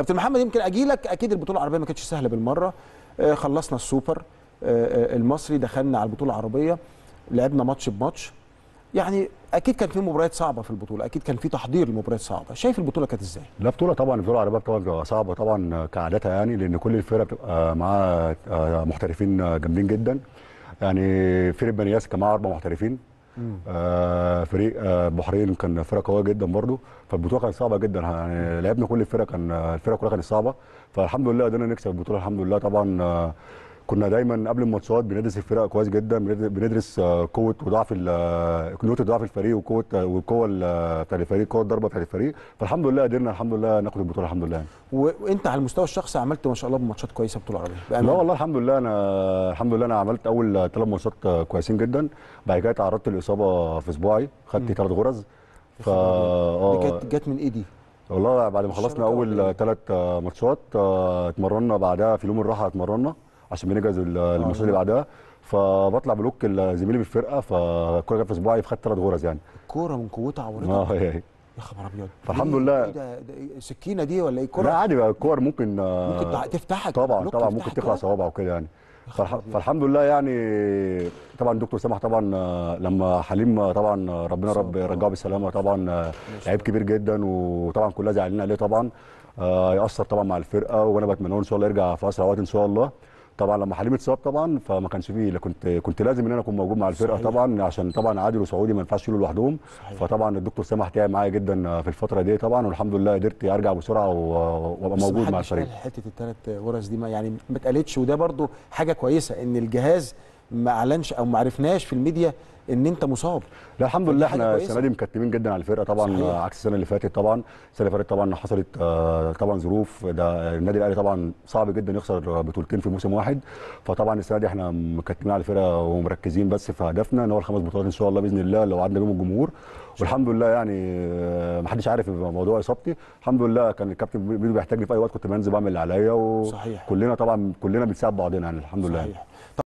كابتن محمد يمكن اجي لك اكيد البطوله العربيه ما كانتش سهله بالمره آه، خلصنا السوبر آه، آه، المصري دخلنا على البطوله العربيه لعبنا ماتش بماتش يعني اكيد كان في مباريات صعبه في البطوله اكيد كان في تحضير لمباريات صعبه شايف البطوله كانت ازاي لا بطوله طبعا البطوله العربيه بتبقى صعبه طبعا كعادتها يعني لان كل الفرق بتبقى معاها محترفين جامدين جدا يعني فريق بنياس كان اربع محترفين آه فريق آه بحرين كان فرقه قويه جدا برده فالبطوله كانت صعبه جدا يعني لعبنا كل الفرق كان الفرق كلها كانت صعبه فالحمد لله قدرنا نكسب البطوله الحمد لله طبعا آه كنا دايما قبل الماتشات بندرس الفرق كويس جدا بندرس آه، قوه وضعف آه، نقطه ضعف الفريق وقوه آه، والقوه بتاع الفريق قوه الضربه بتاع الفريق فالحمد لله قدرنا الحمد لله ناخد البطوله الحمد لله وانت على المستوى الشخصي عملت ما شاء الله ماتشات كويسه بطوله العربيه لا والله الحمد لله انا الحمد لله انا عملت اول ثلاث ماتشات كويسين جدا بعد كده تعرضت لاصابه في اصبعي خدت ثلاث غرز ف اه جت من ايه دي؟ والله بعد ما خلصنا اول إيه؟ ثلاث ماتشات اتمرنا بعدها في يوم الراحه اتمرنا عشان بنجهز الماتشات آه، اللي آه. بعدها فبطلع بلوك زميلي بالفرقه فالكوره جت في صباعي فخدت ثلاث غرز يعني الكوره من قوتها عورتها اه هي يا خبر ابيض فالحمد إيه لله ايه ده, سكينه دي ولا ايه كوره لا عادي بقى الكور ممكن آه، ممكن تفتحك طبعا طبعا ممكن تخلع صوابع وكده يعني فالحمد لله يعني طبعا دكتور سمح طبعا لما حليم طبعا ربنا رب رجعه بالسلامه طبعا لعيب كبير جدا وطبعا كلنا زعلانين عليه طبعا ياثر طبعا مع الفرقه وانا بتمنى ان شاء الله يرجع في اسرع وقت ان شاء الله طبعا لما حليم اتصاب طبعا فما كانش فيه كنت كنت لازم ان انا اكون موجود مع الفرقه صحيح. طبعا عشان طبعا عادل وسعودي ما ينفعش يشيلوا لوحدهم فطبعا الدكتور سامح تعب معايا جدا في الفتره دي طبعا والحمد لله قدرت ارجع بسرعه وابقى موجود مع الفريق حته الثلاث غرز دي ما يعني ما اتقالتش وده برده حاجه كويسه ان الجهاز ما اعلنش او ما عرفناش في الميديا ان انت مصاب لا الحمد لله احنا السنه دي مكتمين جدا على الفرقه طبعا صحيح. عكس السنه اللي فاتت طبعا السنه اللي فاتت طبعا حصلت آه، طبعا ظروف ده النادي الاهلي طبعا صعب جدا يخسر بطولتين في موسم واحد فطبعا السنه دي احنا مكتمين على الفرقه ومركزين بس في هدفنا ان هو الخمس بطولات ان شاء الله باذن الله لو عدنا بيهم الجمهور والحمد لله يعني آه، ما حدش عارف موضوع اصابتي الحمد لله كان الكابتن بيدو بيحتاجني في اي وقت كنت بنزل بعمل اللي عليا وكلنا طبعا كلنا بنساعد بعضنا يعني الحمد صحيح. لله